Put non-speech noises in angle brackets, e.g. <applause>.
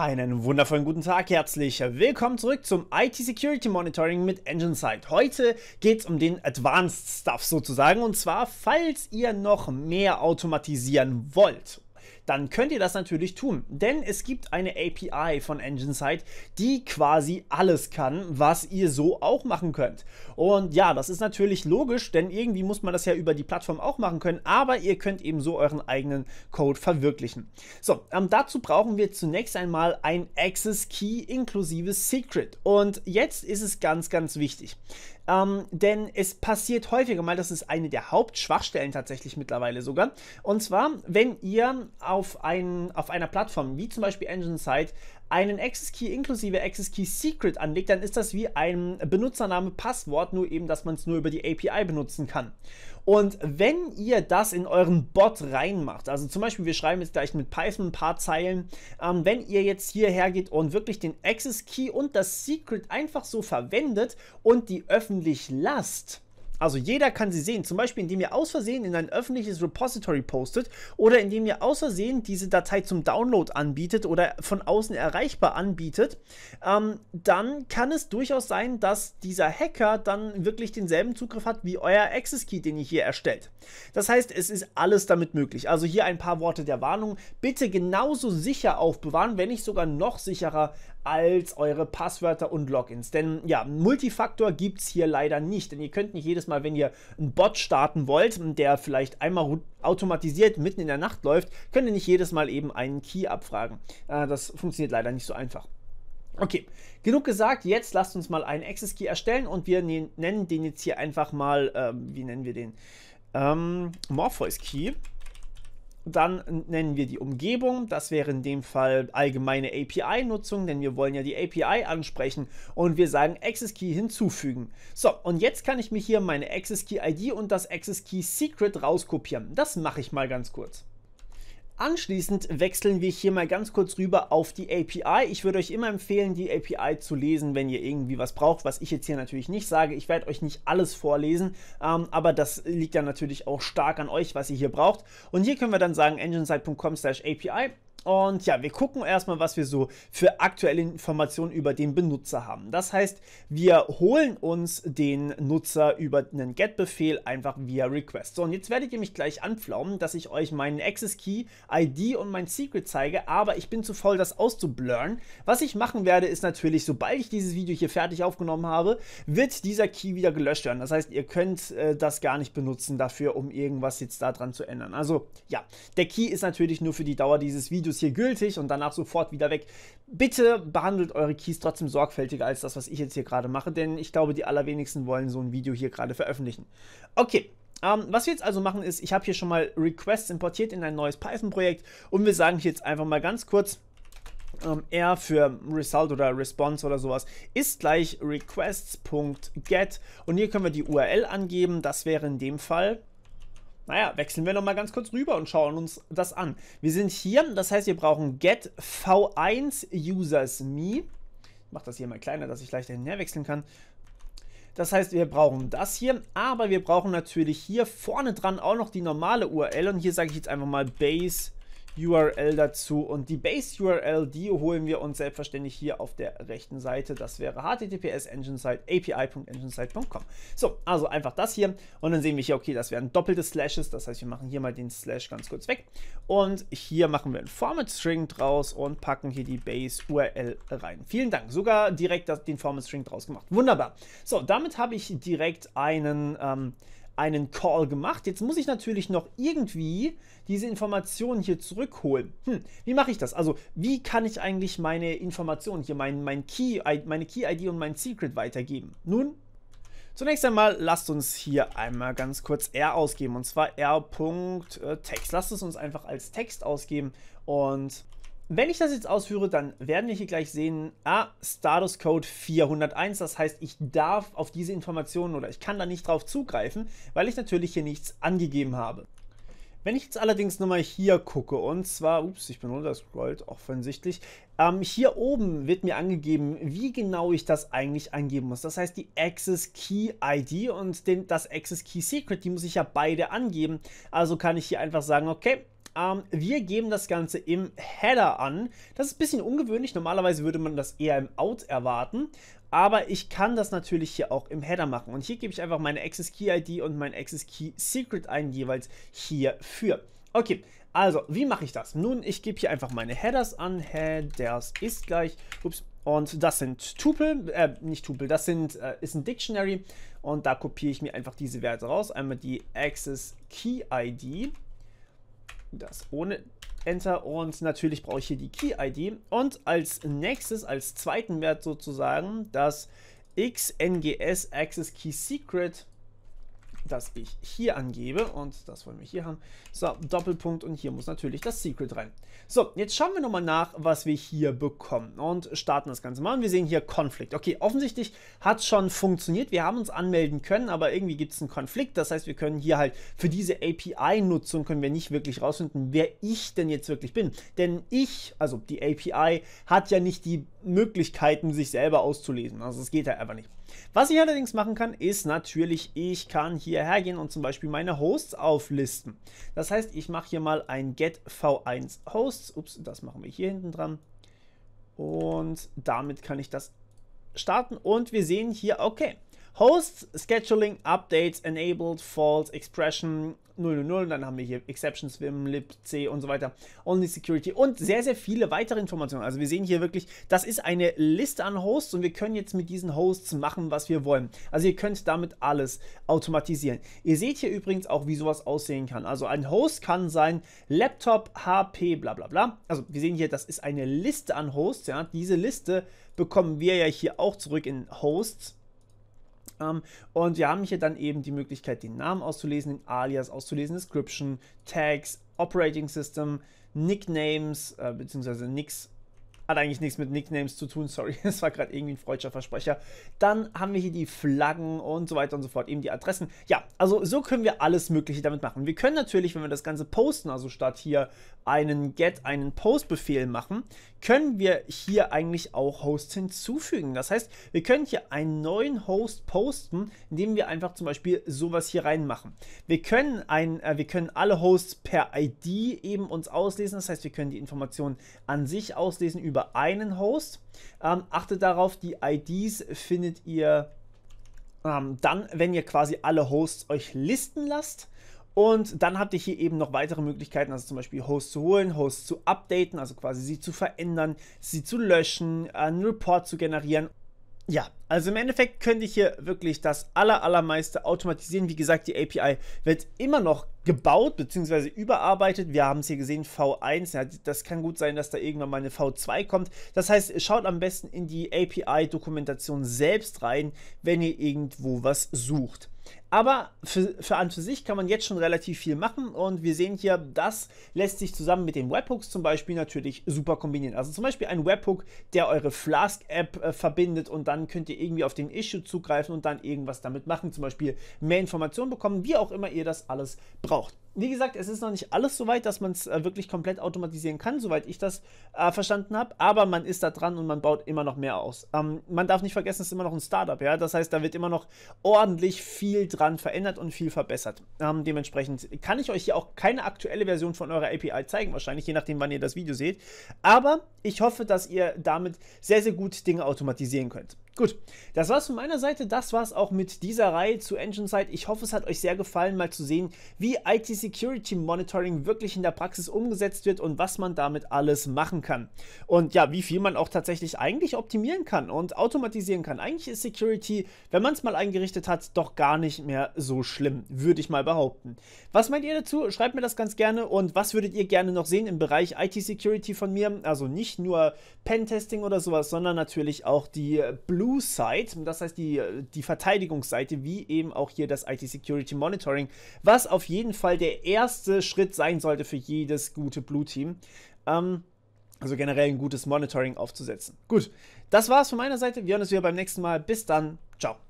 Einen wundervollen guten Tag, herzlich willkommen zurück zum IT Security Monitoring mit EngineSight. Heute geht es um den Advanced Stuff sozusagen und zwar, falls ihr noch mehr automatisieren wollt dann könnt ihr das natürlich tun. Denn es gibt eine API von EngineSight, die quasi alles kann, was ihr so auch machen könnt. Und ja, das ist natürlich logisch, denn irgendwie muss man das ja über die Plattform auch machen können, aber ihr könnt eben so euren eigenen Code verwirklichen. So, ähm, dazu brauchen wir zunächst einmal ein Access Key inklusive Secret. Und jetzt ist es ganz, ganz wichtig. Ähm, denn es passiert häufiger mal, das ist eine der Hauptschwachstellen tatsächlich mittlerweile sogar. Und zwar, wenn ihr auf, ein, auf einer Plattform wie zum Beispiel Engine Site einen Access Key inklusive Access Key Secret anlegt, dann ist das wie ein Benutzername Passwort, nur eben, dass man es nur über die API benutzen kann. Und wenn ihr das in euren Bot reinmacht, also zum Beispiel, wir schreiben jetzt gleich mit Python ein paar Zeilen, ähm, wenn ihr jetzt hierher geht und wirklich den Access Key und das Secret einfach so verwendet und die öffentlich lasst, also jeder kann sie sehen, zum Beispiel indem ihr aus Versehen in ein öffentliches Repository postet oder indem ihr aus Versehen diese Datei zum Download anbietet oder von außen erreichbar anbietet, ähm, dann kann es durchaus sein, dass dieser Hacker dann wirklich denselben Zugriff hat wie euer Access Key, den ihr hier erstellt. Das heißt, es ist alles damit möglich. Also hier ein paar Worte der Warnung. Bitte genauso sicher aufbewahren, wenn nicht sogar noch sicherer als eure Passwörter und Logins. Denn ja, Multifaktor gibt es hier leider nicht, denn ihr könnt nicht jedes Mal Mal, wenn ihr einen Bot starten wollt, der vielleicht einmal automatisiert mitten in der Nacht läuft, könnt ihr nicht jedes Mal eben einen Key abfragen. Äh, das funktioniert leider nicht so einfach. Okay, genug gesagt, jetzt lasst uns mal einen Access Key erstellen und wir ne-, nennen den jetzt hier einfach mal, äh, wie nennen wir den? Ähm, Morpheus Key. Dann nennen wir die Umgebung. Das wäre in dem Fall allgemeine API-Nutzung, denn wir wollen ja die API ansprechen und wir sagen Access Key hinzufügen. So, und jetzt kann ich mir hier meine Access Key ID und das Access Key Secret rauskopieren. Das mache ich mal ganz kurz. Anschließend wechseln wir hier mal ganz kurz rüber auf die API. Ich würde euch immer empfehlen, die API zu lesen, wenn ihr irgendwie was braucht, was ich jetzt hier natürlich nicht sage. Ich werde euch nicht alles vorlesen, ähm, aber das liegt ja natürlich auch stark an euch, was ihr hier braucht. Und hier können wir dann sagen, engineside.com API und ja, wir gucken erstmal, was wir so für aktuelle Informationen über den Benutzer haben. Das heißt, wir holen uns den Nutzer über einen GET-Befehl einfach via Request. So, und jetzt werdet ihr mich gleich anpflaumen, dass ich euch meinen Access Key, ID und mein Secret zeige, aber ich bin zu voll, das auszublurren. Was ich machen werde, ist natürlich, sobald ich dieses Video hier fertig aufgenommen habe, wird dieser Key wieder gelöscht werden. Das heißt, ihr könnt äh, das gar nicht benutzen dafür, um irgendwas jetzt daran zu ändern. Also ja, der Key ist natürlich nur für die Dauer dieses Videos Code hier gültig und danach sofort wieder weg. Bitte behandelt eure Keys trotzdem sorgfältiger als das, was ich jetzt hier gerade mache, denn ich glaube, die allerwenigsten wollen so ein Video hier gerade veröffentlichen. Okay, ähm, was wir jetzt also machen ist, ich habe hier schon mal Requests importiert in ein neues Python-Projekt und wir sagen jetzt einfach mal ganz kurz, ähm, R für Result oder Response oder sowas ist gleich requests.get und hier können wir die URL angeben, das wäre in dem Fall naja, wechseln wir nochmal ganz kurz rüber und schauen uns das an. Wir sind hier, das heißt, wir brauchen get v1 users me. Ich mache das hier mal kleiner, dass ich leichter hinherwechseln kann. Das heißt, wir brauchen das hier, aber wir brauchen natürlich hier vorne dran auch noch die normale URL und hier sage ich jetzt einfach mal base URL dazu und die Base URL, die holen wir uns selbstverständlich hier auf der rechten Seite. Das wäre https api.enginesite.com. So, also einfach das hier und dann sehen wir hier, okay, das wären doppelte Slashes, das heißt, wir machen hier mal den Slash ganz kurz weg und hier machen wir ein Format String draus und packen hier die Base URL rein. Vielen Dank, sogar direkt das, den Format String draus gemacht. Wunderbar. So, damit habe ich direkt einen ähm, einen Call gemacht. Jetzt muss ich natürlich noch irgendwie diese Informationen hier zurückholen. Hm, wie mache ich das? Also, wie kann ich eigentlich meine Informationen hier, mein, mein Key, meine Key-ID und mein Secret weitergeben? Nun, Zunächst einmal lasst uns hier einmal ganz kurz R ausgeben und zwar R.text. Äh, lasst es uns einfach als Text ausgeben und wenn ich das jetzt ausführe, dann werden wir hier gleich sehen, ah, Status Code 401, das heißt, ich darf auf diese Informationen oder ich kann da nicht drauf zugreifen, weil ich natürlich hier nichts angegeben habe. Wenn ich jetzt allerdings nochmal hier gucke, und zwar, ups, ich bin runtergescrollt, offensichtlich, ähm, hier oben wird mir angegeben, wie genau ich das eigentlich angeben muss. Das heißt, die Access Key ID und den, das Access Key Secret, die muss ich ja beide angeben. Also kann ich hier einfach sagen, okay, ähm, wir geben das Ganze im Header an. Das ist ein bisschen ungewöhnlich. Normalerweise würde man das eher im Out erwarten. Aber ich kann das natürlich hier auch im Header machen. Und hier gebe ich einfach meine Access Key ID und mein Access Key Secret ein, jeweils hierfür. Okay, also, wie mache ich das? Nun, ich gebe hier einfach meine Headers an. Headers ist gleich, ups, und das sind Tupel, äh, nicht Tupel, das sind, äh, ist ein Dictionary. Und da kopiere ich mir einfach diese Werte raus. Einmal die Access Key ID das ohne Enter und natürlich brauche ich hier die Key-ID und als nächstes, als zweiten Wert sozusagen, das XNGS Access Key Secret das ich hier angebe. Und das wollen wir hier haben. So, Doppelpunkt und hier muss natürlich das Secret rein. So, jetzt schauen wir nochmal nach, was wir hier bekommen und starten das Ganze mal. Und wir sehen hier Konflikt. Okay, offensichtlich hat es schon funktioniert. Wir haben uns anmelden können, aber irgendwie gibt es einen Konflikt. Das heißt, wir können hier halt für diese API-Nutzung können wir nicht wirklich rausfinden, wer ich denn jetzt wirklich bin. Denn ich, also die API, hat ja nicht die Möglichkeiten, sich selber auszulesen. Also es geht halt einfach nicht. Was ich allerdings machen kann, ist natürlich, ich kann hierher gehen und zum Beispiel meine Hosts auflisten. Das heißt, ich mache hier mal ein get v1 hosts. Ups, das machen wir hier hinten dran. Und damit kann ich das starten und wir sehen hier, okay, Hosts, Scheduling, Updates, Enabled, False, Expression 0, 0, dann haben wir hier Exception Swim, libc und so weiter, Only Security und sehr, sehr viele weitere Informationen. Also wir sehen hier wirklich, das ist eine Liste an Hosts und wir können jetzt mit diesen Hosts machen, was wir wollen. Also ihr könnt damit alles automatisieren. Ihr seht hier übrigens auch, wie sowas aussehen kann. Also ein Host kann sein Laptop, HP, bla bla bla. Also wir sehen hier, das ist eine Liste an Hosts. Ja. Diese Liste bekommen wir ja hier auch zurück in Hosts. Ähm, und wir haben hier dann eben die Möglichkeit, den Namen auszulesen, den Alias auszulesen, Description, Tags, Operating System, Nicknames äh, bzw. Nicks hat eigentlich nichts mit Nicknames zu tun, sorry, <laughs> es war gerade irgendwie ein freudscher Versprecher. Dann haben wir hier die Flaggen und so weiter und so fort, eben die Adressen. Ja, also so können wir alles Mögliche damit machen. Wir können natürlich, wenn wir das Ganze posten, also statt hier einen Get, einen Post-Befehl machen, können wir hier eigentlich auch Host hinzufügen. Das heißt, wir können hier einen neuen Host posten, indem wir einfach zum Beispiel sowas hier reinmachen. Wir können, ein, äh, wir können alle Hosts per ID eben uns auslesen. Das heißt, wir können die Informationen an sich auslesen über habe einen Host. Ähm, achtet darauf, die IDs findet ihr ähm, dann, wenn ihr quasi alle Hosts euch listen lasst. Und dann habt ihr hier eben noch weitere Möglichkeiten, also zum Beispiel Hosts zu holen, Hosts zu updaten, also quasi sie zu verändern, sie zu löschen, einen Report zu generieren. Ja, also im Endeffekt könnte ich hier wirklich das allermeiste automatisieren. Wie gesagt, die API wird immer noch gebaut bzw. überarbeitet. Wir haben es hier gesehen, V1. Ja, das kann gut sein, dass da irgendwann mal eine V2 kommt. Das heißt, schaut am besten in die API-Dokumentation selbst rein, wenn ihr irgendwo was sucht. Aber für, für an für sich kann man jetzt schon relativ viel machen und wir sehen hier, das lässt sich zusammen mit den Webhooks zum Beispiel natürlich super kombinieren. Also zum Beispiel ein Webhook, der eure Flask-App äh, verbindet und dann könnt ihr irgendwie auf den Issue zugreifen und dann irgendwas damit machen. Zum Beispiel mehr Informationen bekommen, wie auch immer ihr das alles braucht braucht. wie gesagt, es ist noch nicht alles so weit, dass man es äh, wirklich komplett automatisieren kann, soweit ich das äh, verstanden habe. Aber man ist da dran und man baut immer noch mehr aus. Ähm, man darf nicht vergessen, es ist immer noch ein Startup, ja. Das heißt, da wird immer noch ordentlich viel dran verändert und viel verbessert. Ähm, dementsprechend kann ich euch hier auch keine aktuelle Version von eurer API zeigen, wahrscheinlich, je nachdem, wann ihr das Video seht. Aber ich hoffe, dass ihr damit sehr, sehr gut Dinge automatisieren könnt. Gut, das war's von meiner Seite. Das war's auch mit dieser Reihe zu Engine Side. Ich hoffe, es hat euch sehr gefallen, mal zu sehen, wie it ITC Security Monitoring wirklich in der Praxis umgesetzt wird und was man damit alles machen kann. Und ja, wie viel man auch tatsächlich eigentlich optimieren kann und automatisieren kann. Eigentlich ist Security, wenn man es mal eingerichtet hat, doch gar nicht mehr so schlimm, würde ich mal behaupten. Was meint ihr dazu? Schreibt mir das ganz gerne und was würdet ihr gerne noch sehen im Bereich IT-Security von mir? Also nicht nur Pentesting oder sowas, sondern natürlich auch die Blue Side, das heißt die, die Verteidigungsseite, wie eben auch hier das IT-Security Monitoring, was auf jeden Fall der der erste Schritt sein sollte für jedes gute Blue Team. Ähm, also generell ein gutes Monitoring aufzusetzen. Gut, das war's von meiner Seite. Wir hören uns wieder beim nächsten Mal. Bis dann. Ciao.